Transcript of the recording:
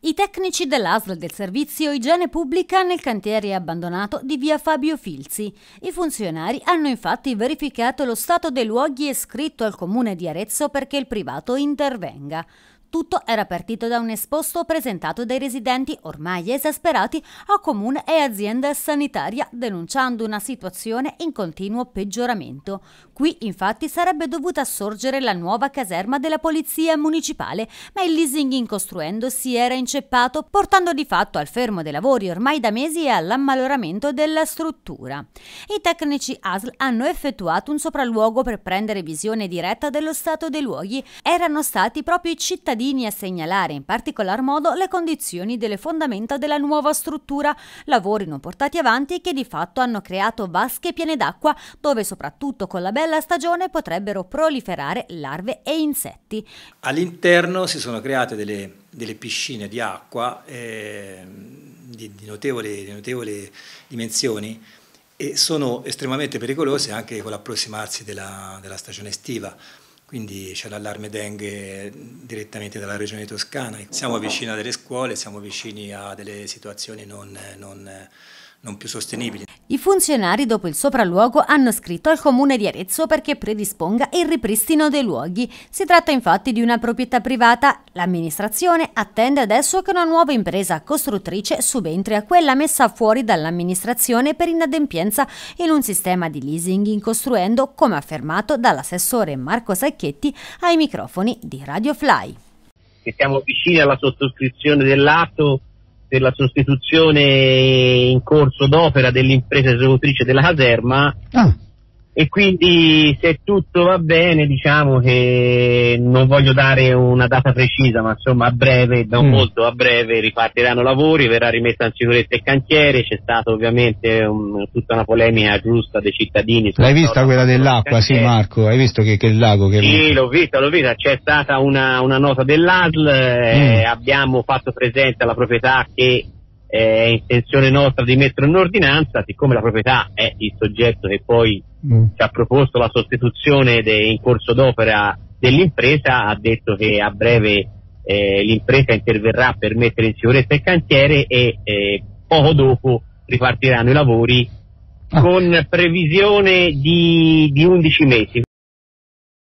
I tecnici dell'ASL del servizio igiene pubblica nel cantiere abbandonato di via Fabio Filzi. I funzionari hanno infatti verificato lo stato dei luoghi e scritto al comune di Arezzo perché il privato intervenga. Tutto era partito da un esposto presentato dai residenti ormai esasperati a comune e azienda sanitaria denunciando una situazione in continuo peggioramento. Qui infatti sarebbe dovuta sorgere la nuova caserma della polizia municipale, ma il leasing in costruendo si era inceppato portando di fatto al fermo dei lavori ormai da mesi e all'ammaloramento della struttura. I tecnici ASL hanno effettuato un sopralluogo per prendere visione diretta dello stato dei luoghi. Erano stati proprio i cittadini cittadini a segnalare in particolar modo le condizioni delle fondamenta della nuova struttura, lavori non portati avanti che di fatto hanno creato vasche piene d'acqua dove soprattutto con la bella stagione potrebbero proliferare larve e insetti. All'interno si sono create delle, delle piscine di acqua eh, di, di, notevole, di notevoli dimensioni e sono estremamente pericolose anche con l'approssimarsi della, della stagione estiva quindi c'è l'allarme dengue direttamente dalla regione toscana. Siamo vicini a delle scuole, siamo vicini a delle situazioni non, non, non più sostenibili. I funzionari dopo il sopralluogo hanno scritto al comune di Arezzo perché predisponga il ripristino dei luoghi. Si tratta infatti di una proprietà privata. L'amministrazione attende adesso che una nuova impresa costruttrice subentri a quella messa fuori dall'amministrazione per inadempienza in un sistema di leasing in costruendo, come affermato dall'assessore Marco Sacchetti ai microfoni di Radio Fly. Siamo vicini alla sottoscrizione dell'atto per la sostituzione in corso d'opera dell'impresa esecutrice della caserma ah e quindi se tutto va bene diciamo che non voglio dare una data precisa ma insomma a breve, da mm. molto a breve ripartiranno lavori, verrà rimessa in sicurezza il cantiere, c'è stata ovviamente un, tutta una polemica giusta dei cittadini. L'hai vista quella dell'acqua, sì Marco, hai visto che, che il lago che... Sì, l'ho vista, l'ho vista, c'è stata una, una nota dell'ASL, eh, mm. eh, abbiamo fatto presente alla proprietà che è intenzione nostra di mettere un'ordinanza, siccome la proprietà è il soggetto che poi mm. ci ha proposto la sostituzione de, in corso d'opera dell'impresa, ha detto che a breve eh, l'impresa interverrà per mettere in sicurezza il cantiere e eh, poco dopo ripartiranno i lavori ah. con previsione di, di 11 mesi.